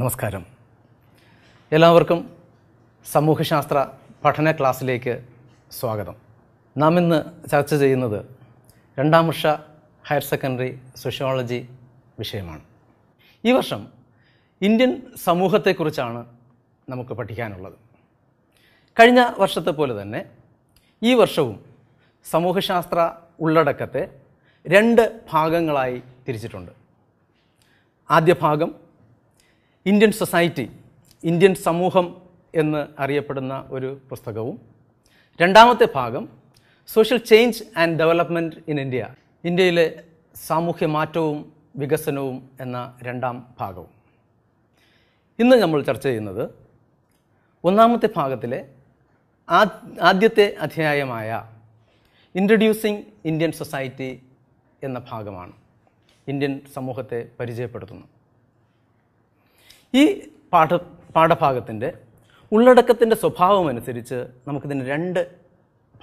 നമസ്കാരം എല്ലാവർക്കും സമൂഹശാസ്ത്ര പഠന ക്ലാസ്സിലേക്ക് സ്വാഗതം നാം ഇന്ന് ചർച്ച ചെയ്യുന്നത് രണ്ടാം വർഷ ഹയർ സെക്കൻഡറി സോഷ്യോളജി വിഷയമാണ് ഈ വർഷം ഇന്ത്യൻ സമൂഹത്തെക്കുറിച്ചാണ് നമുക്ക് പഠിക്കാനുള്ളത് കഴിഞ്ഞ വർഷത്തെ പോലെ തന്നെ ഈ വർഷവും സമൂഹശാസ്ത്ര ഉള്ളടക്കത്തെ രണ്ട് ഭാഗങ്ങളായി തിരിച്ചിട്ടുണ്ട് ആദ്യ ഭാഗം ഇന്ത്യൻ സൊസൈറ്റി ഇന്ത്യൻ സമൂഹം എന്ന് അറിയപ്പെടുന്ന ഒരു പുസ്തകവും രണ്ടാമത്തെ ഭാഗം social change and development in India ഇന്ത്യയിലെ സാമൂഹ്യ മാറ്റവും വികസനവും എന്ന രണ്ടാം ഭാഗവും ഇന്ന് നമ്മൾ ചർച്ച ചെയ്യുന്നത് ഒന്നാമത്തെ ഭാഗത്തിലെ ആദ്യത്തെ അധ്യായമായ ഇൻട്രൊഡ്യൂസിങ് ഇന്ത്യൻ സൊസൈറ്റി എന്ന ഭാഗമാണ് ഇന്ത്യൻ സമൂഹത്തെ പരിചയപ്പെടുത്തുന്നു ഈ പാഠ പാഠഭാഗത്തിൻ്റെ ഉള്ളടക്കത്തിൻ്റെ സ്വഭാവമനുസരിച്ച് നമുക്കിതിന് രണ്ട്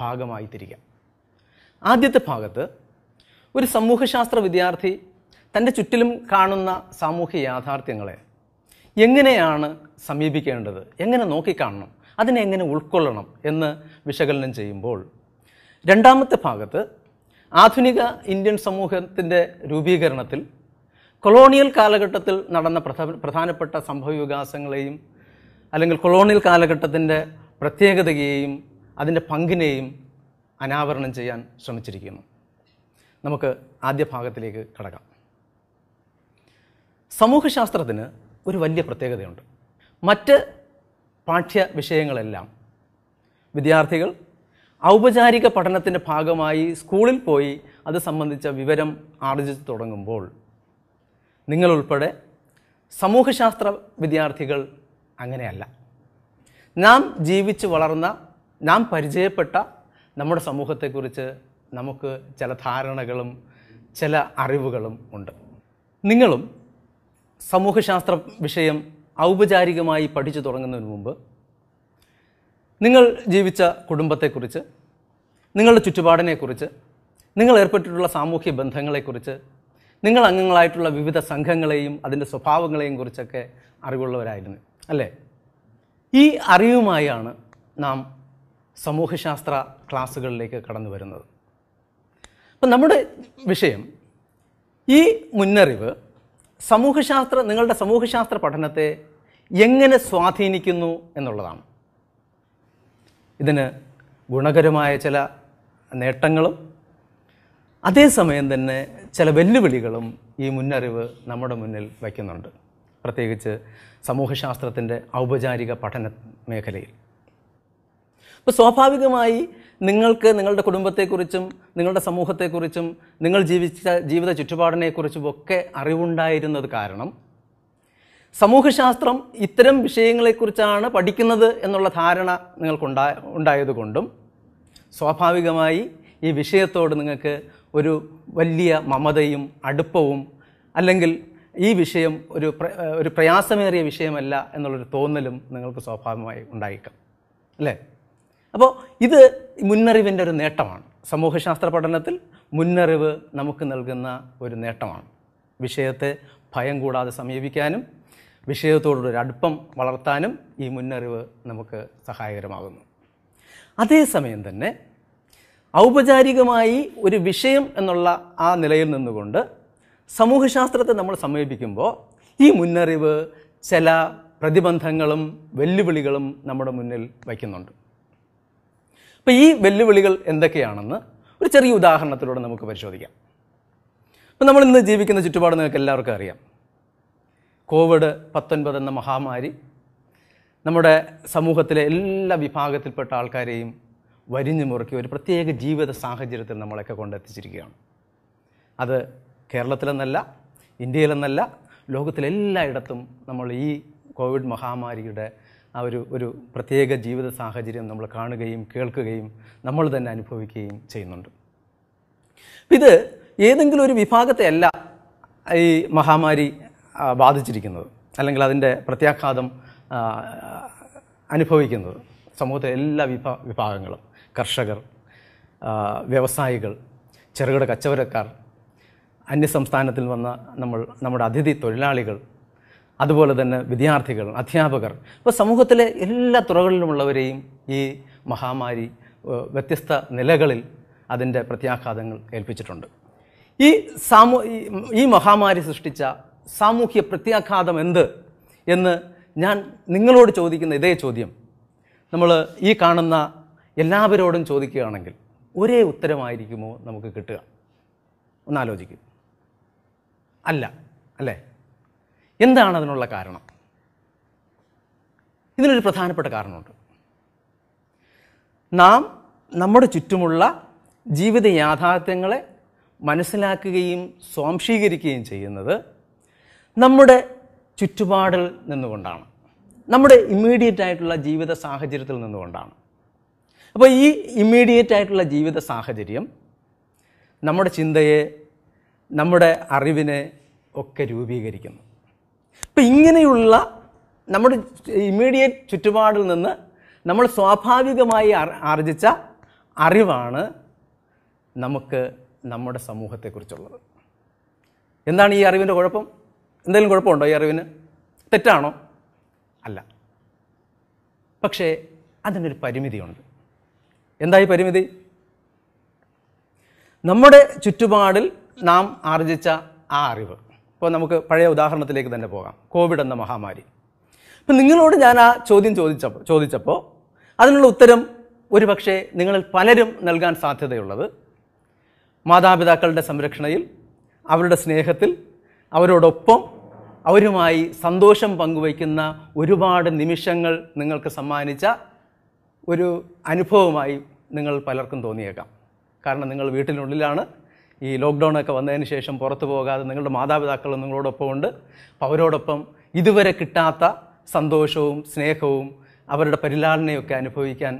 ഭാഗമായി തിരിക്കാം ആദ്യത്തെ ഭാഗത്ത് ഒരു സമൂഹശാസ്ത്ര വിദ്യാർത്ഥി തൻ്റെ ചുറ്റിലും കാണുന്ന സാമൂഹ്യ യാഥാർത്ഥ്യങ്ങളെ എങ്ങനെയാണ് സമീപിക്കേണ്ടത് എങ്ങനെ നോക്കിക്കാണണം അതിനെ എങ്ങനെ ഉൾക്കൊള്ളണം എന്ന് വിശകലനം ചെയ്യുമ്പോൾ രണ്ടാമത്തെ ഭാഗത്ത് ആധുനിക ഇന്ത്യൻ സമൂഹത്തിൻ്റെ രൂപീകരണത്തിൽ കൊളോണിയൽ കാലഘട്ടത്തിൽ നടന്ന പ്രധാനപ്പെട്ട സംഭവ വികാസങ്ങളെയും അല്ലെങ്കിൽ കൊളോണിയൽ കാലഘട്ടത്തിൻ്റെ പ്രത്യേകതയെയും അതിൻ്റെ പങ്കിനെയും അനാവരണം ചെയ്യാൻ ശ്രമിച്ചിരിക്കുന്നു നമുക്ക് ആദ്യ ഭാഗത്തിലേക്ക് കടക്കാം സമൂഹശാസ്ത്രത്തിന് ഒരു വലിയ പ്രത്യേകതയുണ്ട് മറ്റ് പാഠ്യ വിഷയങ്ങളെല്ലാം വിദ്യാർത്ഥികൾ ഔപചാരിക പഠനത്തിൻ്റെ ഭാഗമായി സ്കൂളിൽ പോയി അത് സംബന്ധിച്ച വിവരം ആർജിച്ചു തുടങ്ങുമ്പോൾ നിങ്ങളുൾപ്പെടെ സമൂഹശാസ്ത്ര വിദ്യാർത്ഥികൾ അങ്ങനെയല്ല നാം ജീവിച്ച് വളർന്ന നാം പരിചയപ്പെട്ട നമ്മുടെ സമൂഹത്തെക്കുറിച്ച് നമുക്ക് ചില ധാരണകളും ചില അറിവുകളും ഉണ്ട് നിങ്ങളും സമൂഹശാസ്ത്ര വിഷയം ഔപചാരികമായി പഠിച്ചു തുടങ്ങുന്നതിന് മുമ്പ് നിങ്ങൾ ജീവിച്ച കുടുംബത്തെക്കുറിച്ച് നിങ്ങളുടെ ചുറ്റുപാടിനെക്കുറിച്ച് നിങ്ങൾ ഏർപ്പെട്ടിട്ടുള്ള സാമൂഹ്യ ബന്ധങ്ങളെക്കുറിച്ച് നിങ്ങൾ അംഗങ്ങളായിട്ടുള്ള വിവിധ സംഘങ്ങളെയും അതിൻ്റെ സ്വഭാവങ്ങളെയും കുറിച്ചൊക്കെ അറിവുള്ളവരായിരുന്നു അല്ലേ ഈ അറിവുമായാണ് നാം സമൂഹശാസ്ത്ര ക്ലാസ്സുകളിലേക്ക് കടന്നു വരുന്നത് അപ്പം നമ്മുടെ വിഷയം ഈ മുന്നറിവ് സമൂഹശാസ്ത്ര നിങ്ങളുടെ സമൂഹശാസ്ത്ര പഠനത്തെ എങ്ങനെ സ്വാധീനിക്കുന്നു എന്നുള്ളതാണ് ഇതിന് ഗുണകരമായ ചില നേട്ടങ്ങളും അതേസമയം തന്നെ ചില വെല്ലുവിളികളും ഈ മുന്നറിവ് നമ്മുടെ മുന്നിൽ വയ്ക്കുന്നുണ്ട് പ്രത്യേകിച്ച് സമൂഹശാസ്ത്രത്തിൻ്റെ ഔപചാരിക പഠന മേഖലയിൽ അപ്പോൾ സ്വാഭാവികമായി നിങ്ങൾക്ക് നിങ്ങളുടെ കുടുംബത്തെക്കുറിച്ചും നിങ്ങളുടെ സമൂഹത്തെക്കുറിച്ചും നിങ്ങൾ ജീവിച്ച ജീവിത ചുറ്റുപാടിനെക്കുറിച്ചും ഒക്കെ അറിവുണ്ടായിരുന്നത് കാരണം സമൂഹശാസ്ത്രം ഇത്തരം വിഷയങ്ങളെക്കുറിച്ചാണ് പഠിക്കുന്നത് എന്നുള്ള ധാരണ നിങ്ങൾക്കുണ്ടായ ഉണ്ടായതുകൊണ്ടും സ്വാഭാവികമായി ഈ വിഷയത്തോട് നിങ്ങൾക്ക് ഒരു വലിയ മമതയും അടുപ്പവും അല്ലെങ്കിൽ ഈ വിഷയം ഒരു ഒരു പ്രയാസമേറിയ വിഷയമല്ല എന്നുള്ളൊരു തോന്നലും നിങ്ങൾക്ക് സ്വാഭാവികമായി ഉണ്ടായേക്കാം അല്ലേ അപ്പോൾ ഇത് മുന്നറിവിൻ്റെ ഒരു നേട്ടമാണ് സമൂഹശാസ്ത്ര പഠനത്തിൽ മുന്നറിവ് നമുക്ക് നൽകുന്ന ഒരു നേട്ടമാണ് വിഷയത്തെ ഭയം കൂടാതെ സമീപിക്കാനും വിഷയത്തോടൊരു അടുപ്പം വളർത്താനും ഈ മുന്നറിവ് നമുക്ക് സഹായകരമാകുന്നു അതേസമയം തന്നെ ഔപചാരികമായി ഒരു വിഷയം എന്നുള്ള ആ നിലയിൽ നിന്നുകൊണ്ട് സമൂഹശാസ്ത്രത്തെ നമ്മൾ സമീപിക്കുമ്പോൾ ഈ മുന്നറിവ് ചില പ്രതിബന്ധങ്ങളും വെല്ലുവിളികളും നമ്മുടെ മുന്നിൽ വയ്ക്കുന്നുണ്ട് അപ്പോൾ ഈ വെല്ലുവിളികൾ എന്തൊക്കെയാണെന്ന് ഒരു ചെറിയ ഉദാഹരണത്തിലൂടെ നമുക്ക് പരിശോധിക്കാം ഇപ്പം നമ്മൾ ഇന്ന് ജീവിക്കുന്ന ചുറ്റുപാട് നിങ്ങൾക്ക് എല്ലാവർക്കും അറിയാം കോവിഡ് പത്തൊൻപത് എന്ന മഹാമാരി നമ്മുടെ സമൂഹത്തിലെ എല്ലാ വിഭാഗത്തിൽപ്പെട്ട ആൾക്കാരെയും വരിഞ്ഞു മുറുക്കി ഒരു പ്രത്യേക ജീവിത സാഹചര്യത്തിൽ നമ്മളൊക്കെ കൊണ്ടെത്തിച്ചിരിക്കുകയാണ് അത് കേരളത്തിലെന്നല്ല ഇന്ത്യയിലെന്നല്ല ലോകത്തിലെല്ലായിടത്തും നമ്മൾ ഈ കോവിഡ് മഹാമാരിയുടെ ആ ഒരു ഒരു പ്രത്യേക ജീവിത സാഹചര്യം നമ്മൾ കാണുകയും കേൾക്കുകയും നമ്മൾ തന്നെ അനുഭവിക്കുകയും ചെയ്യുന്നുണ്ട് ഇത് ഏതെങ്കിലും ഒരു വിഭാഗത്തെയല്ല ഈ മഹാമാരി ബാധിച്ചിരിക്കുന്നത് അല്ലെങ്കിൽ അതിൻ്റെ പ്രത്യാഘാതം അനുഭവിക്കുന്നത് സമൂഹത്തിലെ എല്ലാ വിഭാ വിഭാഗങ്ങളും കർഷകർ വ്യവസായികൾ ചെറുകിട കച്ചവടക്കാർ അന്യസംസ്ഥാനത്തിൽ വന്ന നമ്മൾ നമ്മുടെ അതിഥി തൊഴിലാളികൾ അതുപോലെ തന്നെ വിദ്യാർത്ഥികൾ അധ്യാപകർ ഇപ്പോൾ സമൂഹത്തിലെ എല്ലാ തുറകളിലുമുള്ളവരെയും ഈ മഹാമാരി വ്യത്യസ്ത നിലകളിൽ അതിൻ്റെ പ്രത്യാഘാതങ്ങൾ ഏൽപ്പിച്ചിട്ടുണ്ട് ഈ സാമൂ ഈ മഹാമാരി സൃഷ്ടിച്ച സാമൂഹ്യ പ്രത്യാഘാതം എന്ത് എന്ന് ഞാൻ നിങ്ങളോട് ചോദിക്കുന്ന ഇതേ ചോദ്യം നമ്മൾ ഈ കാണുന്ന എല്ലാവരോടും ചോദിക്കുകയാണെങ്കിൽ ഒരേ ഉത്തരമായിരിക്കുമോ നമുക്ക് കിട്ടുക ഒന്നാലോചിക്കും അല്ല അല്ലേ എന്താണ് അതിനുള്ള കാരണം ഇതിനൊരു പ്രധാനപ്പെട്ട കാരണമുണ്ട് നാം നമ്മുടെ ചുറ്റുമുള്ള ജീവിത യാഥാർത്ഥ്യങ്ങളെ മനസ്സിലാക്കുകയും സ്വാംശീകരിക്കുകയും ചെയ്യുന്നത് നമ്മുടെ ചുറ്റുപാടിൽ നിന്നുകൊണ്ടാണ് നമ്മുടെ ഇമ്മീഡിയറ്റ് ആയിട്ടുള്ള ജീവിത സാഹചര്യത്തിൽ നിന്നുകൊണ്ടാണ് അപ്പോൾ ഈ ഇമ്മീഡിയറ്റ് ആയിട്ടുള്ള ജീവിത സാഹചര്യം നമ്മുടെ ചിന്തയെ നമ്മുടെ അറിവിനെ ഒക്കെ രൂപീകരിക്കുന്നു അപ്പോൾ ഇങ്ങനെയുള്ള നമ്മുടെ ഇമ്മീഡിയറ്റ് ചുറ്റുപാടിൽ നിന്ന് നമ്മൾ സ്വാഭാവികമായി ആർജിച്ച അറിവാണ് നമുക്ക് നമ്മുടെ സമൂഹത്തെക്കുറിച്ചുള്ളത് എന്താണ് ഈ അറിവിൻ്റെ കുഴപ്പം എന്തെങ്കിലും കുഴപ്പമുണ്ടോ ഈ അറിവിന് തെറ്റാണോ അല്ല പക്ഷേ അതിനൊരു പരിമിതിയുണ്ട് എന്തായി പരിമിതി നമ്മുടെ ചുറ്റുപാടിൽ നാം ആർജിച്ച ആ അറിവ് ഇപ്പോൾ നമുക്ക് പഴയ ഉദാഹരണത്തിലേക്ക് തന്നെ പോകാം കോവിഡ് എന്ന മഹാമാരി അപ്പം നിങ്ങളോട് ഞാൻ ആ ചോദ്യം ചോദിച്ചപ്പോൾ ചോദിച്ചപ്പോൾ അതിനുള്ള ഉത്തരം ഒരു പക്ഷേ നിങ്ങളിൽ പലരും നൽകാൻ സാധ്യതയുള്ളത് മാതാപിതാക്കളുടെ സംരക്ഷണയിൽ അവരുടെ സ്നേഹത്തിൽ അവരോടൊപ്പം അവരുമായി സന്തോഷം പങ്കുവയ്ക്കുന്ന ഒരുപാട് നിമിഷങ്ങൾ നിങ്ങൾക്ക് സമ്മാനിച്ച ഒരു അനുഭവമായി നിങ്ങൾ പലർക്കും തോന്നിയേക്കാം കാരണം നിങ്ങൾ വീട്ടിനുള്ളിലാണ് ഈ ലോക്ക്ഡൗണൊക്കെ വന്നതിന് ശേഷം പുറത്തു പോകാതെ നിങ്ങളുടെ മാതാപിതാക്കളും നിങ്ങളോടൊപ്പം ഉണ്ട് അവരോടൊപ്പം ഇതുവരെ കിട്ടാത്ത സന്തോഷവും സ്നേഹവും അവരുടെ പരിലാളനയൊക്കെ അനുഭവിക്കാൻ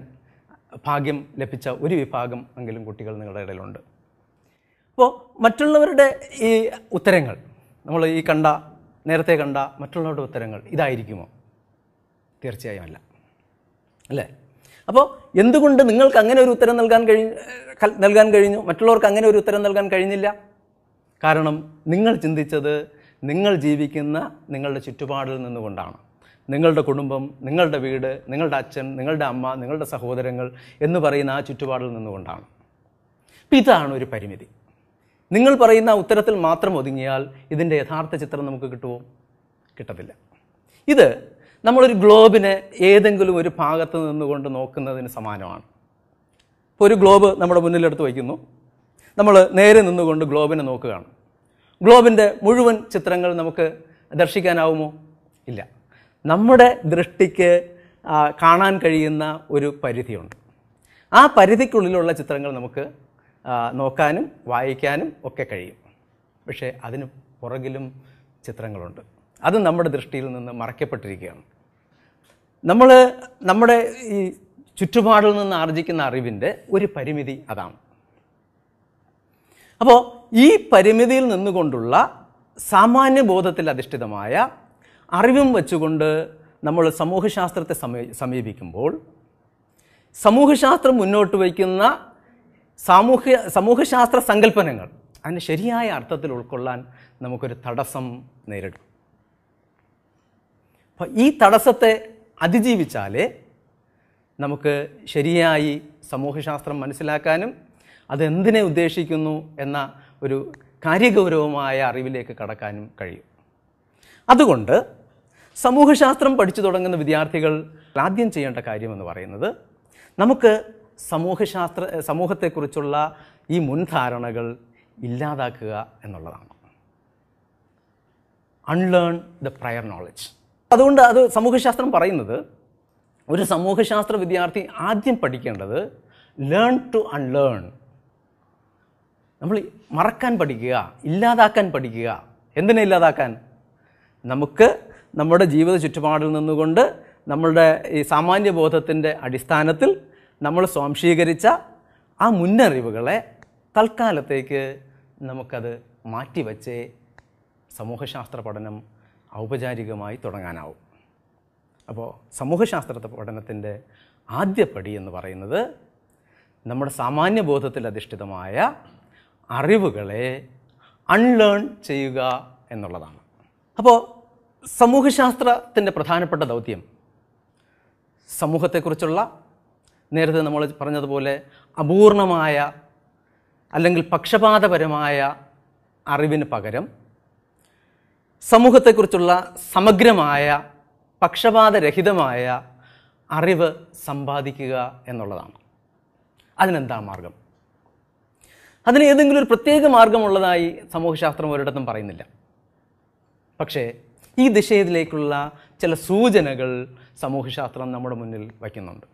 ഭാഗ്യം ലഭിച്ച ഒരു വിഭാഗം എങ്കിലും കുട്ടികൾ നിങ്ങളുടെ ഇടയിലുണ്ട് അപ്പോൾ മറ്റുള്ളവരുടെ ഈ ഉത്തരങ്ങൾ നമ്മൾ ഈ കണ്ട നേരത്തെ കണ്ട മറ്റുള്ളവരുടെ ഉത്തരങ്ങൾ ഇതായിരിക്കുമോ തീർച്ചയായും അല്ല അല്ലേ അപ്പോൾ എന്തുകൊണ്ട് നിങ്ങൾക്ക് അങ്ങനെ ഒരു ഉത്തരം നൽകാൻ കഴിഞ്ഞു നൽകാൻ കഴിഞ്ഞു മറ്റുള്ളവർക്ക് അങ്ങനെ ഒരു ഉത്തരം നൽകാൻ കഴിഞ്ഞില്ല കാരണം നിങ്ങൾ ചിന്തിച്ചത് നിങ്ങൾ ജീവിക്കുന്ന നിങ്ങളുടെ ചുറ്റുപാടിൽ നിന്നുകൊണ്ടാണ് നിങ്ങളുടെ കുടുംബം നിങ്ങളുടെ വീട് നിങ്ങളുടെ അച്ഛൻ നിങ്ങളുടെ അമ്മ നിങ്ങളുടെ സഹോദരങ്ങൾ എന്ന് പറയുന്ന ആ ചുറ്റുപാടിൽ നിന്നുകൊണ്ടാണ് അപ്പോൾ ഇതാണ് ഒരു പരിമിതി നിങ്ങൾ പറയുന്ന ഉത്തരത്തിൽ മാത്രം ഒതുങ്ങിയാൽ ഇതിൻ്റെ യഥാർത്ഥ ചിത്രം നമുക്ക് കിട്ടുമോ കിട്ടത്തില്ല ഇത് നമ്മളൊരു ഗ്ലോബിനെ ഏതെങ്കിലും ഒരു ഭാഗത്ത് നിന്നുകൊണ്ട് നോക്കുന്നതിന് സമാനമാണ് ഇപ്പോൾ ഒരു ഗ്ലോബ് നമ്മുടെ മുന്നിലെടുത്ത് വയ്ക്കുന്നു നമ്മൾ നേരെ നിന്നുകൊണ്ട് ഗ്ലോബിനെ നോക്കുകയാണ് ഗ്ലോബിൻ്റെ മുഴുവൻ ചിത്രങ്ങൾ നമുക്ക് ദർശിക്കാനാവുമോ ഇല്ല നമ്മുടെ ദൃഷ്ടിക്ക് കാണാൻ കഴിയുന്ന ഒരു പരിധിയുണ്ട് ആ പരിധിക്കുള്ളിലുള്ള ചിത്രങ്ങൾ നമുക്ക് നോക്കാനും വായിക്കാനും ഒക്കെ കഴിയും പക്ഷേ അതിന് പുറകിലും ചിത്രങ്ങളുണ്ട് അത് നമ്മുടെ ദൃഷ്ടിയിൽ നിന്ന് മറയ്ക്കപ്പെട്ടിരിക്കുകയാണ് നമ്മൾ നമ്മുടെ ഈ ചുറ്റുപാടിൽ നിന്ന് ആർജിക്കുന്ന അറിവിൻ്റെ ഒരു പരിമിതി അതാണ് അപ്പോൾ ഈ പരിമിതിയിൽ നിന്നുകൊണ്ടുള്ള സാമാന്യ ബോധത്തിൽ അധിഷ്ഠിതമായ അറിവും വെച്ചുകൊണ്ട് നമ്മൾ സമൂഹശാസ്ത്രത്തെ സമീപിക്കുമ്പോൾ സമൂഹശാസ്ത്രം മുന്നോട്ട് വയ്ക്കുന്ന സാമൂഹ്യ സമൂഹശാസ്ത്ര സങ്കല്പനങ്ങൾ അതിന് ശരിയായ അർത്ഥത്തിൽ ഉൾക്കൊള്ളാൻ നമുക്കൊരു തടസ്സം നേരിടും അപ്പോൾ ഈ തടസ്സത്തെ അതിജീവിച്ചാലേ നമുക്ക് ശരിയായി സമൂഹശാസ്ത്രം മനസ്സിലാക്കാനും അതെന്തിനെ ഉദ്ദേശിക്കുന്നു എന്ന ഒരു കാര്യഗൗരവമായ അറിവിലേക്ക് കടക്കാനും കഴിയും അതുകൊണ്ട് സമൂഹശാസ്ത്രം പഠിച്ചു തുടങ്ങുന്ന വിദ്യാർത്ഥികൾ ആദ്യം ചെയ്യേണ്ട കാര്യമെന്ന് പറയുന്നത് നമുക്ക് സമൂഹശാസ്ത്ര സമൂഹത്തെക്കുറിച്ചുള്ള ഈ മുൻധാരണകൾ ഇല്ലാതാക്കുക എന്നുള്ളതാണ് അൺലേൺ ദ പ്രയർ നോളജ് അതുകൊണ്ട് അത് സമൂഹശാസ്ത്രം പറയുന്നത് ഒരു സമൂഹശാസ്ത്ര വിദ്യാർത്ഥി ആദ്യം പഠിക്കേണ്ടത് ലേൺ ടു അൺലേൺ നമ്മൾ മറക്കാൻ പഠിക്കുക ഇല്ലാതാക്കാൻ പഠിക്കുക എന്തിനെ ഇല്ലാതാക്കാൻ നമുക്ക് നമ്മുടെ ജീവിത ചുറ്റുപാടിൽ നിന്നുകൊണ്ട് നമ്മളുടെ ഈ സാമാന്യ ബോധത്തിൻ്റെ അടിസ്ഥാനത്തിൽ നമ്മൾ സ്വാംശീകരിച്ച ആ മുന്നറിവുകളെ തൽക്കാലത്തേക്ക് നമുക്കത് മാറ്റിവെച്ചേ സമൂഹശാസ്ത്ര പഠനം ഔപചാരികമായി തുടങ്ങാനാവും അപ്പോൾ സമൂഹശാസ്ത്ര പഠനത്തിൻ്റെ ആദ്യപടി എന്ന് പറയുന്നത് നമ്മുടെ സാമാന്യ ബോധത്തിൽ അധിഷ്ഠിതമായ അറിവുകളെ അൺലേൺ ചെയ്യുക എന്നുള്ളതാണ് അപ്പോൾ സമൂഹശാസ്ത്രത്തിൻ്റെ പ്രധാനപ്പെട്ട ദൗത്യം സമൂഹത്തെക്കുറിച്ചുള്ള നേരത്തെ നമ്മൾ പറഞ്ഞതുപോലെ അപൂർണമായ അല്ലെങ്കിൽ പക്ഷപാതപരമായ അറിവിന് പകരം സമൂഹത്തെക്കുറിച്ചുള്ള സമഗ്രമായ പക്ഷപാതരഹിതമായ അറിവ് സമ്പാദിക്കുക എന്നുള്ളതാണ് അതിനെന്താ മാർഗം അതിന് ഏതെങ്കിലും ഒരു പ്രത്യേക മാർഗമുള്ളതായി സമൂഹശാസ്ത്രം ഒരിടത്തും പറയുന്നില്ല പക്ഷേ ഈ ദിശയിലേക്കുള്ള ചില സൂചനകൾ സമൂഹശാസ്ത്രം നമ്മുടെ മുന്നിൽ വയ്ക്കുന്നുണ്ട്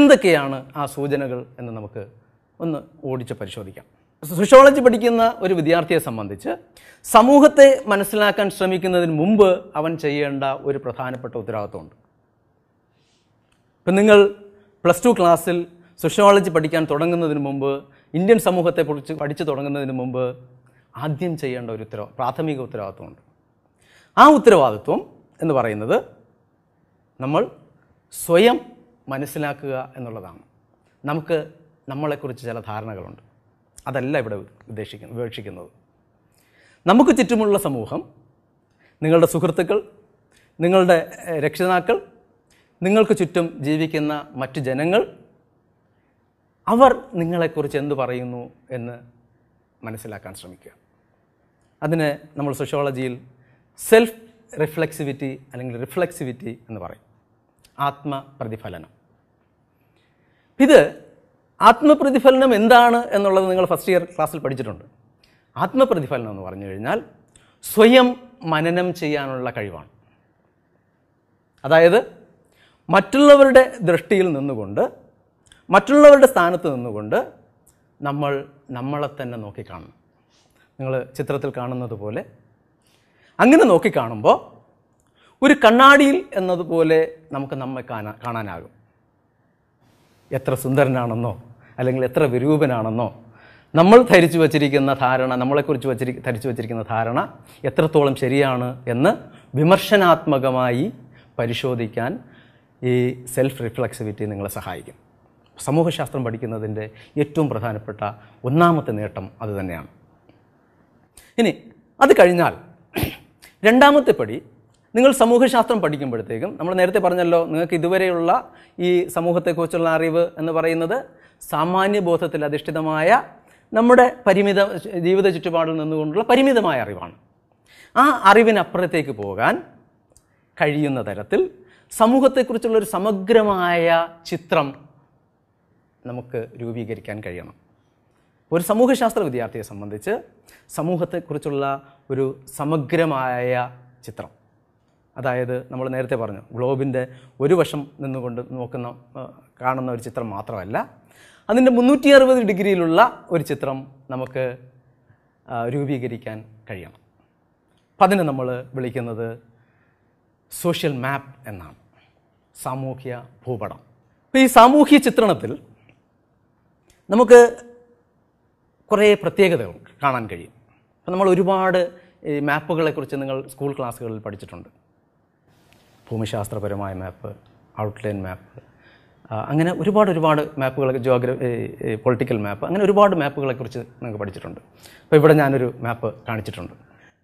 എന്തൊക്കെയാണ് ആ സൂചനകൾ എന്ന് നമുക്ക് ഒന്ന് ഓടിച്ച് പരിശോധിക്കാം സോഷ്യോളജി പഠിക്കുന്ന ഒരു വിദ്യാർത്ഥിയെ സംബന്ധിച്ച് സമൂഹത്തെ മനസ്സിലാക്കാൻ ശ്രമിക്കുന്നതിന് മുമ്പ് അവൻ ചെയ്യേണ്ട ഒരു പ്രധാനപ്പെട്ട ഉത്തരവാദിത്വമുണ്ട് ഇപ്പം നിങ്ങൾ പ്ലസ് ടു ക്ലാസ്സിൽ സോഷ്യോളജി പഠിക്കാൻ തുടങ്ങുന്നതിന് മുമ്പ് ഇന്ത്യൻ സമൂഹത്തെക്കുറിച്ച് പഠിച്ചു തുടങ്ങുന്നതിന് മുമ്പ് ആദ്യം ചെയ്യേണ്ട ഒരു ഉത്തരവാദ പ്രാഥമിക ഉത്തരവാദിത്വമുണ്ട് ആ ഉത്തരവാദിത്വം എന്ന് പറയുന്നത് നമ്മൾ സ്വയം മനസ്സിലാക്കുക എന്നുള്ളതാണ് നമുക്ക് നമ്മളെക്കുറിച്ച് ചില ധാരണകളുണ്ട് അതല്ല ഇവിടെ ഉദ്ദേശിക്കുന്നത് വിവക്ഷിക്കുന്നത് നമുക്ക് ചുറ്റുമുള്ള സമൂഹം നിങ്ങളുടെ സുഹൃത്തുക്കൾ നിങ്ങളുടെ രക്ഷിതാക്കൾ നിങ്ങൾക്ക് ചുറ്റും ജീവിക്കുന്ന മറ്റു ജനങ്ങൾ അവർ നിങ്ങളെക്കുറിച്ച് എന്തു പറയുന്നു എന്ന് മനസ്സിലാക്കാൻ ശ്രമിക്കുക അതിന് നമ്മൾ സോഷ്യോളജിയിൽ സെൽഫ് റിഫ്ലെക്സിവിറ്റി അല്ലെങ്കിൽ റിഫ്ലെക്സിവിറ്റി എന്ന് പറയും ആത്മപ്രതിഫലനം ഇത് ആത്മപ്രതിഫലനം എന്താണ് എന്നുള്ളത് നിങ്ങൾ ഫസ്റ്റ് ഇയർ ക്ലാസ്സിൽ പഠിച്ചിട്ടുണ്ട് ആത്മപ്രതിഫലനം എന്ന് പറഞ്ഞു കഴിഞ്ഞാൽ സ്വയം മനനം ചെയ്യാനുള്ള കഴിവാണ് അതായത് മറ്റുള്ളവരുടെ ദൃഷ്ടിയിൽ നിന്നുകൊണ്ട് മറ്റുള്ളവരുടെ സ്ഥാനത്ത് നിന്നുകൊണ്ട് നമ്മൾ നമ്മളെ തന്നെ നോക്കിക്കാണും നിങ്ങൾ ചിത്രത്തിൽ കാണുന്നത് പോലെ അങ്ങനെ നോക്കിക്കാണുമ്പോൾ ഒരു കണ്ണാടിയിൽ എന്നതുപോലെ നമുക്ക് നമ്മെ കാണാ കാണാനാകും എത്ര സുന്ദരനാണെന്നോ അല്ലെങ്കിൽ എത്ര വിരൂപനാണെന്നോ നമ്മൾ ധരിച്ചു വച്ചിരിക്കുന്ന ധാരണ നമ്മളെക്കുറിച്ച് വച്ചിരി ധരിച്ചു വച്ചിരിക്കുന്ന ധാരണ എത്രത്തോളം ശരിയാണ് എന്ന് വിമർശനാത്മകമായി പരിശോധിക്കാൻ ഈ സെൽഫ് റിഫ്ലക്സിവിറ്റി നിങ്ങളെ സഹായിക്കും സമൂഹശാസ്ത്രം പഠിക്കുന്നതിൻ്റെ ഏറ്റവും പ്രധാനപ്പെട്ട ഒന്നാമത്തെ നേട്ടം അതുതന്നെയാണ് ഇനി അത് കഴിഞ്ഞാൽ രണ്ടാമത്തെ പടി നിങ്ങൾ സമൂഹശാസ്ത്രം പഠിക്കുമ്പോഴത്തേക്കും നമ്മൾ നേരത്തെ പറഞ്ഞല്ലോ നിങ്ങൾക്ക് ഇതുവരെയുള്ള ഈ സമൂഹത്തെക്കുറിച്ചുള്ള അറിവ് എന്ന് പറയുന്നത് സാമാന്യ ബോധത്തിൽ അധിഷ്ഠിതമായ നമ്മുടെ പരിമിത ജീവിത ചുറ്റുപാടിൽ നിന്നുകൊണ്ടുള്ള പരിമിതമായ അറിവാണ് ആ അറിവിനപ്പുറത്തേക്ക് പോകാൻ കഴിയുന്ന തരത്തിൽ സമൂഹത്തെക്കുറിച്ചുള്ള ഒരു സമഗ്രമായ ചിത്രം നമുക്ക് രൂപീകരിക്കാൻ കഴിയണം ഒരു സമൂഹശാസ്ത്ര വിദ്യാർത്ഥിയെ സംബന്ധിച്ച് സമൂഹത്തെക്കുറിച്ചുള്ള ഒരു സമഗ്രമായ ചിത്രം അതായത് നമ്മൾ നേരത്തെ പറഞ്ഞു ഗ്ലോബിൻ്റെ ഒരു വശം നിന്നുകൊണ്ട് നോക്കുന്ന കാണുന്ന ഒരു ചിത്രം മാത്രമല്ല അതിൻ്റെ മുന്നൂറ്റി അറുപത് ഡിഗ്രിയിലുള്ള ഒരു ചിത്രം നമുക്ക് രൂപീകരിക്കാൻ കഴിയണം അപ്പം അതിനെ നമ്മൾ വിളിക്കുന്നത് സോഷ്യൽ മാപ്പ് എന്നാണ് സാമൂഹ്യ ഭൂപടം അപ്പോൾ ഈ സാമൂഹ്യ ചിത്രണത്തിൽ നമുക്ക് കുറേ പ്രത്യേകതകൾ കാണാൻ കഴിയും അപ്പം നമ്മൾ ഒരുപാട് ഈ മാപ്പുകളെക്കുറിച്ച് നിങ്ങൾ സ്കൂൾ ക്ലാസ്സുകളിൽ പഠിച്ചിട്ടുണ്ട് ഭൂമിശാസ്ത്രപരമായ മാപ്പ് ഔട്ട്ലൈൻ മാപ്പ് അങ്ങനെ ഒരുപാട് ഒരുപാട് മാപ്പുകളൊക്കെ ജോഗ്രഫി പൊളിറ്റിക്കൽ മാപ്പ് അങ്ങനെ ഒരുപാട് മാപ്പുകളെക്കുറിച്ച് നിങ്ങൾക്ക് പഠിച്ചിട്ടുണ്ട് അപ്പോൾ ഇവിടെ ഞാനൊരു മാപ്പ് കാണിച്ചിട്ടുണ്ട്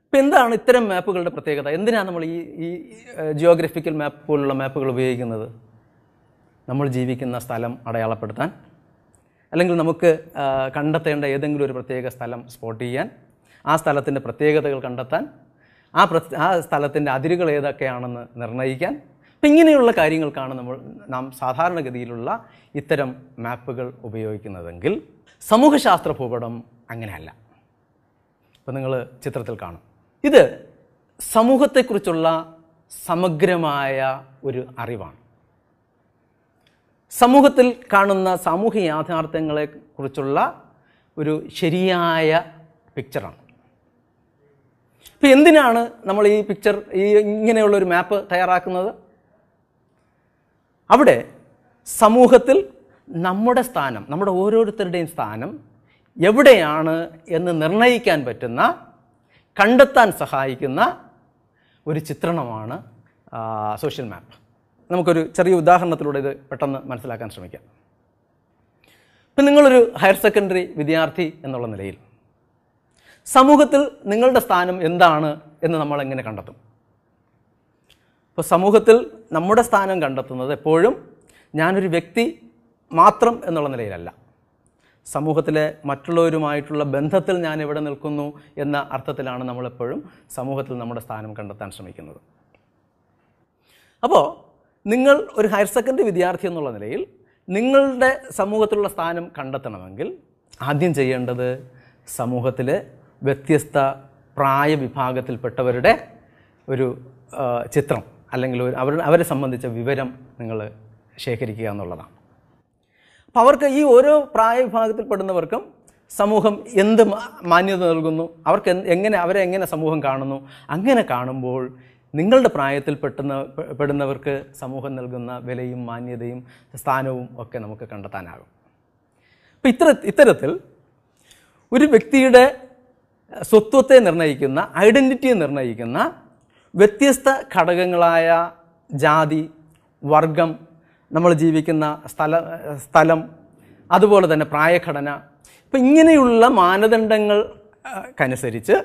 അപ്പോൾ എന്താണ് ഇത്തരം മാപ്പുകളുടെ പ്രത്യേകത എന്തിനാണ് നമ്മൾ ഈ ഈ ജിയോഗ്രഫിക്കൽ മാപ്പ് പോലുള്ള മാപ്പുകൾ ഉപയോഗിക്കുന്നത് നമ്മൾ ജീവിക്കുന്ന സ്ഥലം അടയാളപ്പെടുത്താൻ അല്ലെങ്കിൽ നമുക്ക് കണ്ടെത്തേണ്ട ഏതെങ്കിലും ഒരു പ്രത്യേക സ്ഥലം സ്പോട്ട് ചെയ്യാൻ ആ സ്ഥലത്തിൻ്റെ പ്രത്യേകതകൾ കണ്ടെത്താൻ ആ പ്ര ആ സ്ഥലത്തിൻ്റെ അതിരുകൾ ഏതൊക്കെയാണെന്ന് നിർണ്ണയിക്കാൻ അപ്പം ഇങ്ങനെയുള്ള കാര്യങ്ങൾക്കാണ് നമ്മൾ നാം സാധാരണഗതിയിലുള്ള ഇത്തരം മാപ്പുകൾ ഉപയോഗിക്കുന്നതെങ്കിൽ സമൂഹശാസ്ത്ര ഭൂപടം അങ്ങനെയല്ല ഇപ്പം നിങ്ങൾ ചിത്രത്തിൽ കാണും ഇത് സമൂഹത്തെക്കുറിച്ചുള്ള സമഗ്രമായ ഒരു അറിവാണ് സമൂഹത്തിൽ കാണുന്ന സാമൂഹ്യ യാഥാർത്ഥ്യങ്ങളെക്കുറിച്ചുള്ള ഒരു ശരിയായ പിക്ചറാണ് ഇപ്പം എന്തിനാണ് നമ്മൾ ഈ പിക്ചർ ഈ ഇങ്ങനെയുള്ള ഒരു മാപ്പ് തയ്യാറാക്കുന്നത് അവിടെ സമൂഹത്തിൽ നമ്മുടെ സ്ഥാനം നമ്മുടെ ഓരോരുത്തരുടെയും സ്ഥാനം എവിടെയാണ് എന്ന് നിർണ്ണയിക്കാൻ പറ്റുന്ന കണ്ടെത്താൻ സഹായിക്കുന്ന ഒരു ചിത്രണമാണ് സോഷ്യൽ മാപ്പ് നമുക്കൊരു ചെറിയ ഉദാഹരണത്തിലൂടെ ഇത് പെട്ടെന്ന് മനസ്സിലാക്കാൻ ശ്രമിക്കാം ഇപ്പം നിങ്ങളൊരു ഹയർ സെക്കൻഡറി വിദ്യാർത്ഥി എന്നുള്ള നിലയിൽ സമൂഹത്തിൽ നിങ്ങളുടെ സ്ഥാനം എന്താണ് എന്ന് നമ്മൾ എങ്ങനെ കണ്ടെത്തും ഇപ്പോൾ സമൂഹത്തിൽ നമ്മുടെ സ്ഥാനം കണ്ടെത്തുന്നത് എപ്പോഴും ഞാനൊരു വ്യക്തി മാത്രം എന്നുള്ള നിലയിലല്ല സമൂഹത്തിലെ മറ്റുള്ളവരുമായിട്ടുള്ള ബന്ധത്തിൽ ഞാൻ എവിടെ നിൽക്കുന്നു എന്ന അർത്ഥത്തിലാണ് നമ്മളെപ്പോഴും സമൂഹത്തിൽ നമ്മുടെ സ്ഥാനം കണ്ടെത്താൻ ശ്രമിക്കുന്നത് അപ്പോൾ നിങ്ങൾ ഒരു ഹയർ സെക്കൻഡറി വിദ്യാർത്ഥി എന്നുള്ള നിലയിൽ നിങ്ങളുടെ സമൂഹത്തിലുള്ള സ്ഥാനം കണ്ടെത്തണമെങ്കിൽ ആദ്യം ചെയ്യേണ്ടത് സമൂഹത്തിലെ വ്യത്യസ്ത വിഭാഗത്തിൽപ്പെട്ടവരുടെ ഒരു ചിത്രം അല്ലെങ്കിൽ അവർ അവരെ സംബന്ധിച്ച വിവരം നിങ്ങൾ ശേഖരിക്കുക എന്നുള്ളതാണ് അപ്പോൾ അവർക്ക് ഈ ഓരോ പ്രായ വിഭാഗത്തിൽപ്പെടുന്നവർക്കും സമൂഹം എന്ത് മാന്യത നൽകുന്നു അവർക്ക് എങ്ങനെ അവരെ എങ്ങനെ സമൂഹം കാണുന്നു അങ്ങനെ കാണുമ്പോൾ നിങ്ങളുടെ പ്രായത്തിൽ പെട്ടുന്ന പെടുന്നവർക്ക് സമൂഹം നൽകുന്ന വിലയും മാന്യതയും സ്ഥാനവും ഒക്കെ നമുക്ക് കണ്ടെത്താനാകും അപ്പം ഇത്തര ഇത്തരത്തിൽ ഒരു വ്യക്തിയുടെ സ്വത്വത്തെ നിർണ്ണയിക്കുന്ന ഐഡൻറ്റിറ്റിയെ നിർണ്ണയിക്കുന്ന വ്യത്യസ്ത ഘടകങ്ങളായ ജാതി വർഗം നമ്മൾ ജീവിക്കുന്ന സ്ഥല സ്ഥലം അതുപോലെ തന്നെ പ്രായഘടന ഇപ്പം ഇങ്ങനെയുള്ള മാനദണ്ഡങ്ങൾക്കനുസരിച്ച്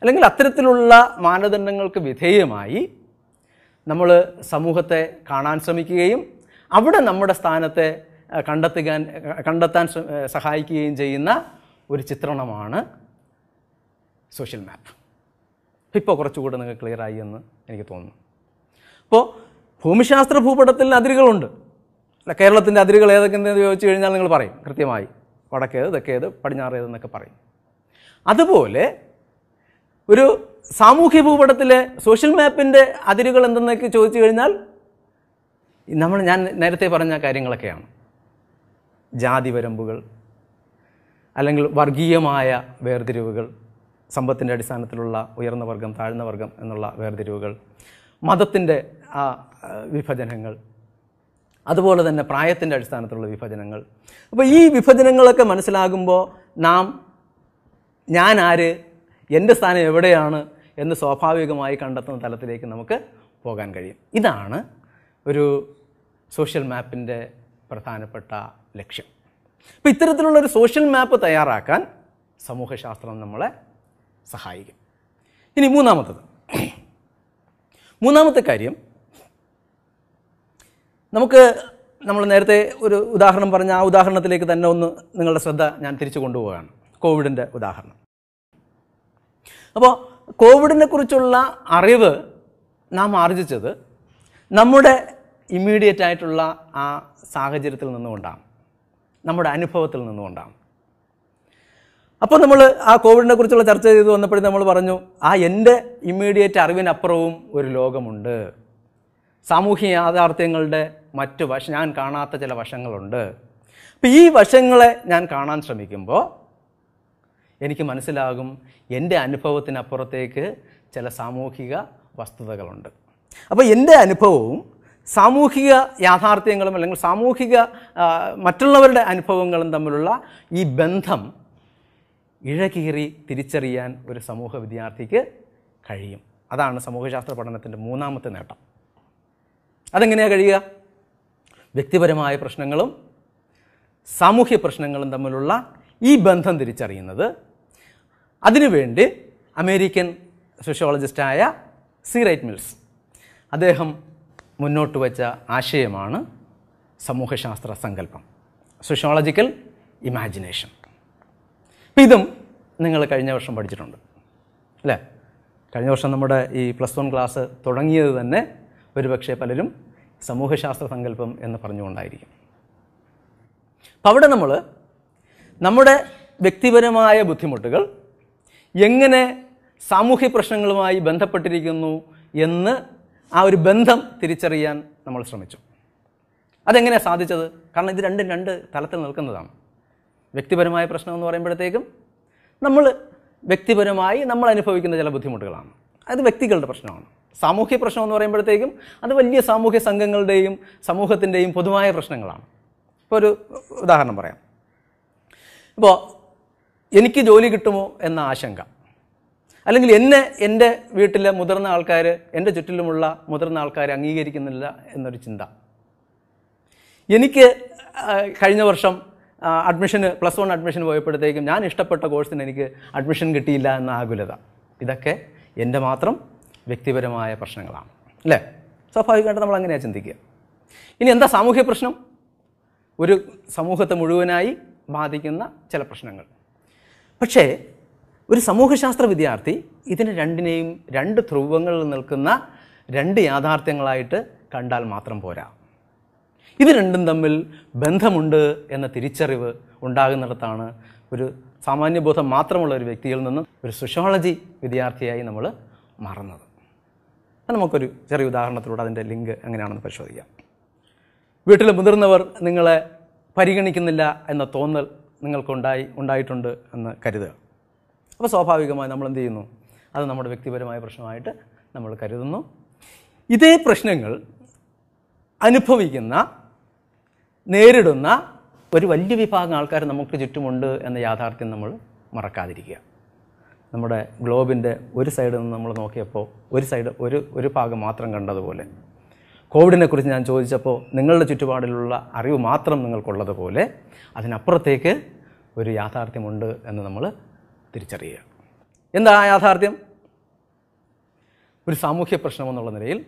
അല്ലെങ്കിൽ അത്തരത്തിലുള്ള മാനദണ്ഡങ്ങൾക്ക് വിധേയമായി നമ്മൾ സമൂഹത്തെ കാണാൻ ശ്രമിക്കുകയും അവിടെ നമ്മുടെ സ്ഥാനത്തെ കണ്ടെത്തുക കണ്ടെത്താൻ സഹായിക്കുകയും ചെയ്യുന്ന ഒരു ചിത്രണമാണ് സോഷ്യൽ മാപ്പ് ഇപ്പോൾ കുറച്ചുകൂടെ നിങ്ങൾക്ക് ക്ലിയറായി എന്ന് എനിക്ക് തോന്നുന്നു അപ്പോൾ ഭൂമിശാസ്ത്ര ഭൂപടത്തിൽ അതിരുകളുണ്ട് അല്ല കേരളത്തിൻ്റെ അതിരുകൾ ഏതൊക്കെയെന്ന് ചോദിച്ചു കഴിഞ്ഞാൽ നിങ്ങൾ പറയും കൃത്യമായി വടക്കേത് തെക്കേത് പടിഞ്ഞാറേത് എന്നൊക്കെ പറയും അതുപോലെ ഒരു സാമൂഹ്യ ഭൂപടത്തിലെ സോഷ്യൽ മാപ്പിൻ്റെ അതിരുകൾ എന്തെന്നൊക്കെ ചോദിച്ചു കഴിഞ്ഞാൽ നമ്മൾ ഞാൻ നേരത്തെ പറഞ്ഞ കാര്യങ്ങളൊക്കെയാണ് ജാതി വരമ്പുകൾ അല്ലെങ്കിൽ വർഗീയമായ വേർതിരിവുകൾ സമ്പത്തിൻ്റെ അടിസ്ഥാനത്തിലുള്ള ഉയർന്ന വർഗം താഴ്ന്ന വർഗം എന്നുള്ള വേർതിരിവുകൾ മതത്തിൻ്റെ ആ വിഭജനങ്ങൾ അതുപോലെ തന്നെ പ്രായത്തിൻ്റെ അടിസ്ഥാനത്തിലുള്ള വിഭജനങ്ങൾ അപ്പോൾ ഈ വിഭജനങ്ങളൊക്കെ മനസ്സിലാകുമ്പോൾ നാം ഞാൻ ആര് എൻ്റെ സ്ഥാനം എവിടെയാണ് എന്ന് സ്വാഭാവികമായി കണ്ടെത്തുന്ന തലത്തിലേക്ക് നമുക്ക് പോകാൻ കഴിയും ഇതാണ് ഒരു സോഷ്യൽ മാപ്പിൻ്റെ പ്രധാനപ്പെട്ട ലക്ഷ്യം അപ്പോൾ ഇത്തരത്തിലുള്ള ഒരു സോഷ്യൽ മാപ്പ് തയ്യാറാക്കാൻ സമൂഹശാസ്ത്രം നമ്മളെ സഹായിക്കും ഇനി മൂന്നാമത്തത് മൂന്നാമത്തെ കാര്യം നമുക്ക് നമ്മൾ നേരത്തെ ഒരു ഉദാഹരണം പറഞ്ഞ ആ ഉദാഹരണത്തിലേക്ക് തന്നെ ഒന്ന് നിങ്ങളുടെ ശ്രദ്ധ ഞാൻ തിരിച്ചു കൊണ്ടുപോവുകയാണ് കോവിഡിൻ്റെ ഉദാഹരണം അപ്പോൾ കോവിഡിനെ കുറിച്ചുള്ള അറിവ് നാം ആർജിച്ചത് നമ്മുടെ ഇമ്മീഡിയറ്റ് ആയിട്ടുള്ള ആ സാഹചര്യത്തിൽ നിന്നുകൊണ്ടാണ് നമ്മുടെ അനുഭവത്തിൽ നിന്നുകൊണ്ടാണ് അപ്പോൾ നമ്മൾ ആ കോവിഡിനെ കുറിച്ചുള്ള ചർച്ച ചെയ്ത് വന്നപ്പോഴും നമ്മൾ പറഞ്ഞു ആ എൻ്റെ ഇമ്മീഡിയറ്റ് അറിവിനപ്പുറവും ഒരു ലോകമുണ്ട് സാമൂഹ്യ യാഥാർത്ഥ്യങ്ങളുടെ മറ്റ് വശ ഞാൻ കാണാത്ത ചില വശങ്ങളുണ്ട് അപ്പം ഈ വശങ്ങളെ ഞാൻ കാണാൻ ശ്രമിക്കുമ്പോൾ എനിക്ക് മനസ്സിലാകും എൻ്റെ അനുഭവത്തിനപ്പുറത്തേക്ക് ചില സാമൂഹിക വസ്തുതകളുണ്ട് അപ്പോൾ എൻ്റെ അനുഭവവും സാമൂഹിക യാഥാർത്ഥ്യങ്ങളും അല്ലെങ്കിൽ സാമൂഹിക മറ്റുള്ളവരുടെ അനുഭവങ്ങളും തമ്മിലുള്ള ഈ ബന്ധം ഇഴകീറി തിരിച്ചറിയാൻ ഒരു സമൂഹ വിദ്യാർത്ഥിക്ക് കഴിയും അതാണ് സമൂഹശാസ്ത്ര പഠനത്തിൻ്റെ മൂന്നാമത്തെ നേട്ടം അതെങ്ങനെയാണ് കഴിയുക വ്യക്തിപരമായ പ്രശ്നങ്ങളും സാമൂഹ്യ പ്രശ്നങ്ങളും തമ്മിലുള്ള ഈ ബന്ധം തിരിച്ചറിയുന്നത് അതിനുവേണ്ടി അമേരിക്കൻ സോഷ്യോളജിസ്റ്റായ സി റൈറ്റ് മിൽസ് അദ്ദേഹം മുന്നോട്ട് വച്ച ആശയമാണ് സമൂഹശാസ്ത്ര സങ്കല്പം സോഷ്യോളജിക്കൽ ഇമാജിനേഷൻ അപ്പം ഇതും നിങ്ങൾ കഴിഞ്ഞ വർഷം പഠിച്ചിട്ടുണ്ട് അല്ലേ കഴിഞ്ഞ വർഷം നമ്മുടെ ഈ പ്ലസ് വൺ ക്ലാസ് തുടങ്ങിയത് തന്നെ ഒരുപക്ഷെ പലരും സമൂഹശാസ്ത്ര സങ്കല്പം എന്ന് പറഞ്ഞുകൊണ്ടായിരിക്കും അപ്പം അവിടെ നമ്മൾ നമ്മുടെ വ്യക്തിപരമായ ബുദ്ധിമുട്ടുകൾ എങ്ങനെ സാമൂഹ്യ പ്രശ്നങ്ങളുമായി ബന്ധപ്പെട്ടിരിക്കുന്നു എന്ന് ആ ഒരു ബന്ധം തിരിച്ചറിയാൻ നമ്മൾ ശ്രമിച്ചു അതെങ്ങനെയാണ് സാധിച്ചത് കാരണം ഇത് രണ്ടും രണ്ട് തലത്തിൽ നിൽക്കുന്നതാണ് വ്യക്തിപരമായ പ്രശ്നം എന്ന് പറയുമ്പോഴത്തേക്കും നമ്മൾ വ്യക്തിപരമായി നമ്മൾ അനുഭവിക്കുന്ന ചില ബുദ്ധിമുട്ടുകളാണ് അത് വ്യക്തികളുടെ പ്രശ്നമാണ് സാമൂഹ്യ പ്രശ്നം എന്ന് പറയുമ്പോഴത്തേക്കും അത് വലിയ സാമൂഹ്യ സംഘങ്ങളുടെയും സമൂഹത്തിൻ്റെയും പൊതുവായ പ്രശ്നങ്ങളാണ് ഇപ്പോൾ ഒരു ഉദാഹരണം പറയാം ഇപ്പോൾ എനിക്ക് ജോലി കിട്ടുമോ എന്ന ആശങ്ക അല്ലെങ്കിൽ എന്നെ എൻ്റെ വീട്ടിലെ മുതിർന്ന ആൾക്കാർ എൻ്റെ ചുറ്റിലുമുള്ള മുതിർന്ന ആൾക്കാർ അംഗീകരിക്കുന്നില്ല എന്നൊരു ചിന്ത എനിക്ക് കഴിഞ്ഞ വർഷം അഡ്മിഷന് പ്ലസ് വൺ അഡ്മിഷൻ പോയപ്പോഴത്തേക്കും ഞാൻ ഇഷ്ടപ്പെട്ട കോഴ്സിന് എനിക്ക് അഡ്മിഷൻ കിട്ടിയില്ല എന്ന ആകുലത ഇതൊക്കെ എൻ്റെ മാത്രം വ്യക്തിപരമായ പ്രശ്നങ്ങളാണ് അല്ലേ സ്വാഭാവികമായിട്ട് നമ്മൾ അങ്ങനെയാണ് ചിന്തിക്കുക ഇനി എന്താ സാമൂഹ്യ പ്രശ്നം ഒരു സമൂഹത്തെ മുഴുവനായി ബാധിക്കുന്ന ചില പ്രശ്നങ്ങൾ പക്ഷേ ഒരു സമൂഹശാസ്ത്ര വിദ്യാർത്ഥി ഇതിനെ രണ്ടിനെയും രണ്ട് ധ്രുവങ്ങളിൽ നിൽക്കുന്ന രണ്ട് യാഥാർത്ഥ്യങ്ങളായിട്ട് കണ്ടാൽ മാത്രം പോരാ ഇത് രണ്ടും തമ്മിൽ ബന്ധമുണ്ട് എന്ന തിരിച്ചറിവ് ഉണ്ടാകുന്നിടത്താണ് ഒരു സാമാന്യബോധം മാത്രമുള്ള ഒരു വ്യക്തിയിൽ നിന്ന് ഒരു സോഷ്യോളജി വിദ്യാർത്ഥിയായി നമ്മൾ മാറുന്നത് നമുക്കൊരു ചെറിയ ഉദാഹരണത്തിലൂടെ അതിൻ്റെ ലിങ്ക് എങ്ങനെയാണെന്ന് പരിശോധിക്കാം വീട്ടിലെ മുതിർന്നവർ നിങ്ങളെ പരിഗണിക്കുന്നില്ല എന്ന തോന്നൽ നിങ്ങൾക്കുണ്ടായി ഉണ്ടായിട്ടുണ്ട് എന്ന് കരുതുക അപ്പോൾ സ്വാഭാവികമായി നമ്മൾ എന്ത് ചെയ്യുന്നു അത് നമ്മുടെ വ്യക്തിപരമായ പ്രശ്നമായിട്ട് നമ്മൾ കരുതുന്നു ഇതേ പ്രശ്നങ്ങൾ അനുഭവിക്കുന്ന നേരിടുന്ന ഒരു വലിയ വിഭാഗം ആൾക്കാർ നമുക്ക് ചുറ്റുമുണ്ട് എന്ന യാഥാർത്ഥ്യം നമ്മൾ മറക്കാതിരിക്കുക നമ്മുടെ ഗ്ലോബിൻ്റെ ഒരു സൈഡിൽ നിന്ന് നമ്മൾ നോക്കിയപ്പോൾ ഒരു സൈഡ് ഒരു ഒരു ഭാഗം മാത്രം കണ്ടതുപോലെ കോവിഡിനെക്കുറിച്ച് ഞാൻ ചോദിച്ചപ്പോൾ നിങ്ങളുടെ ചുറ്റുപാടിലുള്ള അറിവ് മാത്രം നിങ്ങൾക്കുള്ളതുപോലെ അതിനപ്പുറത്തേക്ക് ഒരു യാഥാർത്ഥ്യമുണ്ട് എന്ന് നമ്മൾ തിരിച്ചറിയുക എന്താ ആ യാഥാർത്ഥ്യം ഒരു സാമൂഹ്യ പ്രശ്നമെന്നുള്ള നിലയിൽ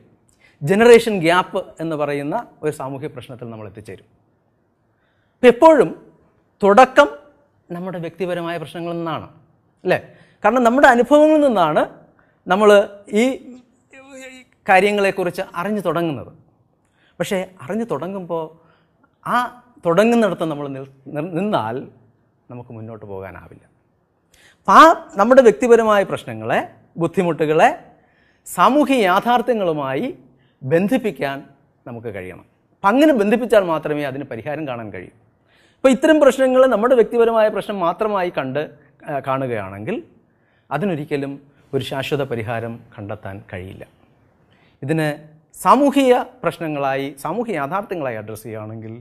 ജനറേഷൻ ഗ്യാപ്പ് എന്ന് പറയുന്ന ഒരു സാമൂഹ്യ പ്രശ്നത്തിൽ നമ്മൾ എത്തിച്ചേരും അപ്പം എപ്പോഴും തുടക്കം നമ്മുടെ വ്യക്തിപരമായ പ്രശ്നങ്ങളിൽ നിന്നാണ് അല്ലേ കാരണം നമ്മുടെ അനുഭവങ്ങളിൽ നിന്നാണ് നമ്മൾ ഈ കാര്യങ്ങളെക്കുറിച്ച് അറിഞ്ഞു തുടങ്ങുന്നത് പക്ഷേ അറിഞ്ഞു തുടങ്ങുമ്പോൾ ആ തുടങ്ങുന്നിടത്ത് നമ്മൾ നിന്നാൽ നമുക്ക് മുന്നോട്ട് പോകാനാവില്ല അപ്പം ആ നമ്മുടെ വ്യക്തിപരമായ പ്രശ്നങ്ങളെ ബുദ്ധിമുട്ടുകളെ സാമൂഹ്യ യാഥാർത്ഥ്യങ്ങളുമായി ബന്ധിപ്പിക്കാൻ നമുക്ക് കഴിയണം അപ്പം അങ്ങനെ ബന്ധിപ്പിച്ചാൽ മാത്രമേ അതിന് പരിഹാരം കാണാൻ കഴിയൂ അപ്പോൾ ഇത്തരം പ്രശ്നങ്ങൾ നമ്മുടെ വ്യക്തിപരമായ പ്രശ്നം മാത്രമായി കണ്ട് കാണുകയാണെങ്കിൽ അതിനൊരിക്കലും ഒരു ശാശ്വത പരിഹാരം കണ്ടെത്താൻ കഴിയില്ല ഇതിന് സാമൂഹിക പ്രശ്നങ്ങളായി സാമൂഹിക യാഥാർത്ഥ്യങ്ങളായി അഡ്രസ്സ് ചെയ്യുകയാണെങ്കിൽ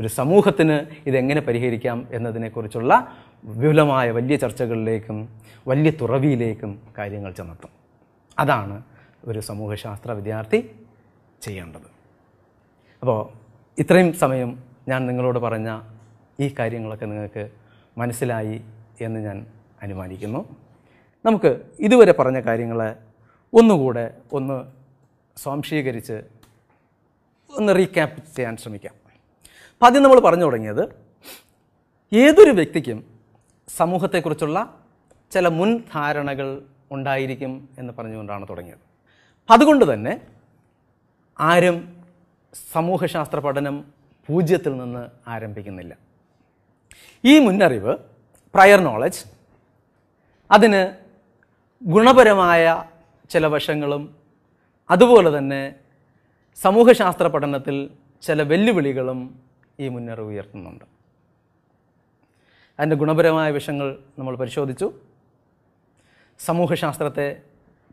ഒരു സമൂഹത്തിന് ഇതെങ്ങനെ പരിഹരിക്കാം എന്നതിനെക്കുറിച്ചുള്ള വിപുലമായ വലിയ ചർച്ചകളിലേക്കും വലിയ തുറവിയിലേക്കും കാര്യങ്ങൾ ചെന്നെത്തും അതാണ് ഒരു സമൂഹശാസ്ത്ര വിദ്യാർത്ഥി ചെയ്യേണ്ടത് അപ്പോൾ ഇത്രയും സമയം ഞാൻ നിങ്ങളോട് പറഞ്ഞ ഈ കാര്യങ്ങളൊക്കെ നിങ്ങൾക്ക് മനസ്സിലായി എന്ന് ഞാൻ അനുമാനിക്കുന്നു നമുക്ക് ഇതുവരെ പറഞ്ഞ കാര്യങ്ങളെ ഒന്നുകൂടെ ഒന്ന് സ്വാംശീകരിച്ച് ഒന്ന് റീക്യാപ്പ് ചെയ്യാൻ ശ്രമിക്കാം അപ്പം ആദ്യം നമ്മൾ പറഞ്ഞു തുടങ്ങിയത് ഏതൊരു വ്യക്തിക്കും സമൂഹത്തെക്കുറിച്ചുള്ള ചില മുൻധാരണകൾ ഉണ്ടായിരിക്കും എന്ന് പറഞ്ഞുകൊണ്ടാണ് തുടങ്ങിയത് അതുകൊണ്ട് തന്നെ ആരും സമൂഹശാസ്ത്ര പഠനം പൂജ്യത്തിൽ നിന്ന് ആരംഭിക്കുന്നില്ല ഈ മുന്നറിവ് പ്രയർ നോളജ് അതിന് ഗുണപരമായ ചില വശങ്ങളും അതുപോലെ തന്നെ സമൂഹശാസ്ത്ര പഠനത്തിൽ ചില വെല്ലുവിളികളും ഈ മുന്നറിവ് ഉയർത്തുന്നുണ്ട് അതിൻ്റെ ഗുണപരമായ വശങ്ങൾ നമ്മൾ പരിശോധിച്ചു സമൂഹശാസ്ത്രത്തെ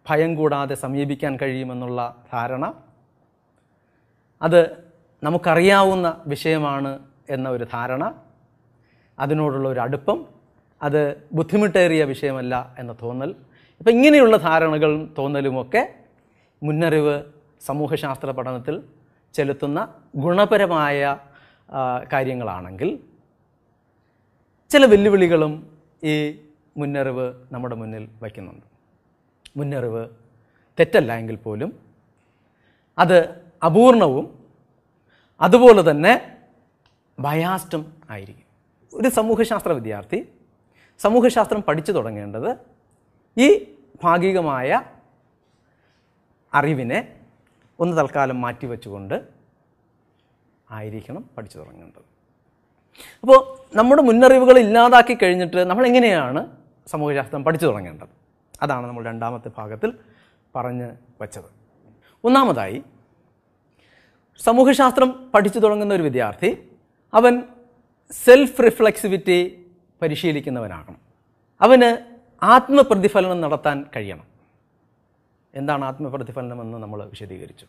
ഭയം കൂടാതെ സമീപിക്കാൻ കഴിയുമെന്നുള്ള ധാരണ അത് നമുക്കറിയാവുന്ന വിഷയമാണ് എന്ന ഒരു ധാരണ അതിനോടുള്ള ഒരു അടുപ്പം അത് ബുദ്ധിമുട്ടേറിയ വിഷയമല്ല എന്ന തോന്നൽ ഇപ്പം ഇങ്ങനെയുള്ള ധാരണകളും തോന്നലുമൊക്കെ മുന്നറിവ് സമൂഹശാസ്ത്ര പഠനത്തിൽ ചെലുത്തുന്ന ഗുണപരമായ കാര്യങ്ങളാണെങ്കിൽ ചില വെല്ലുവിളികളും ഈ മുന്നറിവ് നമ്മുടെ മുന്നിൽ വയ്ക്കുന്നുണ്ട് മുന്നറിവ് തെറ്റല്ല എങ്കിൽ പോലും അത് അപൂർണവും അതുപോലെ തന്നെ ബയാസ്റ്റും ആയിരിക്കും ഒരു സമൂഹശാസ്ത്ര വിദ്യാർത്ഥി സമൂഹശാസ്ത്രം പഠിച്ചു തുടങ്ങേണ്ടത് ഈ ഭാഗികമായ അറിവിനെ ഒന്ന് തൽക്കാലം മാറ്റിവെച്ചുകൊണ്ട് ആയിരിക്കണം പഠിച്ചു തുടങ്ങേണ്ടത് അപ്പോൾ നമ്മുടെ മുന്നറിവുകൾ ഇല്ലാതാക്കി കഴിഞ്ഞിട്ട് നമ്മൾ എങ്ങനെയാണ് സമൂഹശാസ്ത്രം പഠിച്ചു തുടങ്ങേണ്ടത് അതാണ് നമ്മൾ രണ്ടാമത്തെ ഭാഗത്തിൽ പറഞ്ഞ് വച്ചത് ഒന്നാമതായി സമൂഹശാസ്ത്രം പഠിച്ചു തുടങ്ങുന്ന ഒരു വിദ്യാർത്ഥി അവൻ സെൽഫ് റിഫ്ലെക്സിവിറ്റി പരിശീലിക്കുന്നവനാകണം അവന് ആത്മപ്രതിഫലനം നടത്താൻ കഴിയണം എന്താണ് ആത്മപ്രതിഫലനമെന്ന് നമ്മൾ വിശദീകരിച്ചു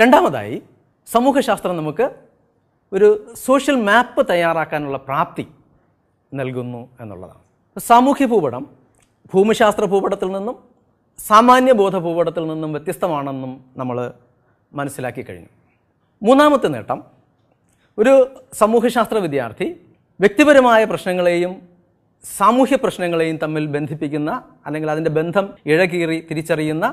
രണ്ടാമതായി സമൂഹശാസ്ത്രം നമുക്ക് ഒരു സോഷ്യൽ മാപ്പ് തയ്യാറാക്കാനുള്ള പ്രാപ്തി നൽകുന്നു എന്നുള്ളതാണ് സാമൂഹ്യ ഭൂപടം ഭൂമിശാസ്ത്ര ഭൂപടത്തിൽ നിന്നും സാമാന്യ ബോധ ഭൂപടത്തിൽ നിന്നും വ്യത്യസ്തമാണെന്നും നമ്മൾ മനസ്സിലാക്കി കഴിഞ്ഞു മൂന്നാമത്തെ നേട്ടം ഒരു സമൂഹശാസ്ത്ര വിദ്യാർത്ഥി വ്യക്തിപരമായ പ്രശ്നങ്ങളെയും സാമൂഹ്യ പ്രശ്നങ്ങളെയും തമ്മിൽ ബന്ധിപ്പിക്കുന്ന അല്ലെങ്കിൽ അതിൻ്റെ ബന്ധം ഇഴകീറി തിരിച്ചറിയുന്ന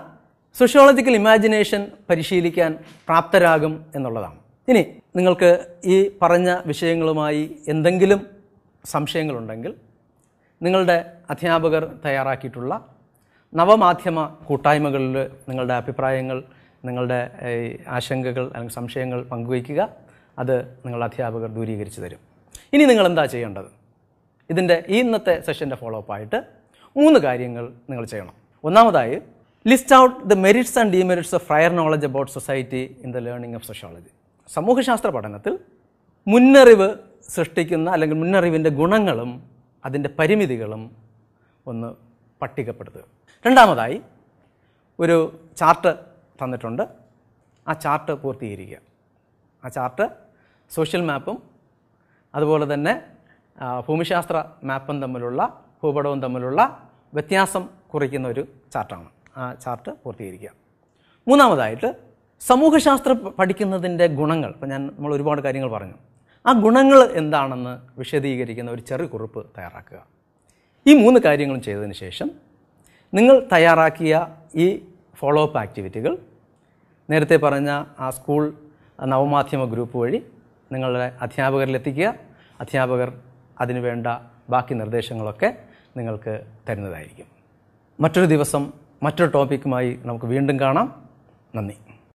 സോഷ്യോളജിക്കൽ ഇമാജിനേഷൻ പരിശീലിക്കാൻ പ്രാപ്തരാകും എന്നുള്ളതാണ് ഇനി നിങ്ങൾക്ക് ഈ പറഞ്ഞ വിഷയങ്ങളുമായി എന്തെങ്കിലും സംശയങ്ങളുണ്ടെങ്കിൽ നിങ്ങളുടെ അധ്യാപകർ തയ്യാറാക്കിയിട്ടുള്ള നവമാധ്യമ കൂട്ടായ്മകളിൽ നിങ്ങളുടെ അഭിപ്രായങ്ങൾ നിങ്ങളുടെ ആശങ്കകൾ അല്ലെങ്കിൽ സംശയങ്ങൾ പങ്കുവയ്ക്കുക അത് നിങ്ങളുടെ അധ്യാപകർ ദൂരീകരിച്ച് തരും ഇനി നിങ്ങൾ എന്താ ചെയ്യേണ്ടത് ഇതിൻ്റെ ഈ ഇന്നത്തെ സെഷൻ്റെ ഫോളോ അപ്പ് ആയിട്ട് മൂന്ന് കാര്യങ്ങൾ നിങ്ങൾ ചെയ്യണം ഒന്നാമതായി list out the merits and demerits of prior knowledge about society in the learning of sociology സമൂഹശാസ്ത്ര പഠനത്തിൽ മുന്നറിവ് സൃഷ്ടിക്കുന്ന അല്ലെങ്കിൽ മുന്നറിവിൻ്റെ ഗുണങ്ങളും അതിൻ്റെ പരിമിതികളും ഒന്ന് പട്ടികപ്പെടുത്തുക രണ്ടാമതായി ഒരു ചാർട്ട് തന്നിട്ടുണ്ട് ആ ചാർട്ട് പൂർത്തീകരിക്കുക ആ ചാർട്ട് സോഷ്യൽ മാപ്പും അതുപോലെ തന്നെ ഭൂമിശാസ്ത്ര മാപ്പും തമ്മിലുള്ള ഭൂപടവും തമ്മിലുള്ള വ്യത്യാസം കുറിക്കുന്ന ഒരു ചാർട്ടാണ് ആ ചാർട്ട് പൂർത്തീകരിക്കുക മൂന്നാമതായിട്ട് സമൂഹശാസ്ത്രം പഠിക്കുന്നതിൻ്റെ ഗുണങ്ങൾ ഇപ്പം ഞാൻ നമ്മൾ ഒരുപാട് കാര്യങ്ങൾ പറഞ്ഞു ആ ഗുണങ്ങൾ എന്താണെന്ന് വിശദീകരിക്കുന്ന ഒരു ചെറു കുറിപ്പ് തയ്യാറാക്കുക ഈ മൂന്ന് കാര്യങ്ങളും ചെയ്തതിന് ശേഷം നിങ്ങൾ തയ്യാറാക്കിയ ഈ ഫോളോ അപ്പ് ആക്ടിവിറ്റികൾ നേരത്തെ പറഞ്ഞ ആ സ്കൂൾ നവമാധ്യമ ഗ്രൂപ്പ് വഴി നിങ്ങളുടെ അധ്യാപകരിൽ എത്തിക്കുക അധ്യാപകർ അതിനുവേണ്ട ബാക്കി നിർദ്ദേശങ്ങളൊക്കെ നിങ്ങൾക്ക് തരുന്നതായിരിക്കും മറ്റൊരു ദിവസം മറ്റൊരു ടോപ്പിക്കുമായി നമുക്ക് വീണ്ടും കാണാം നന്ദി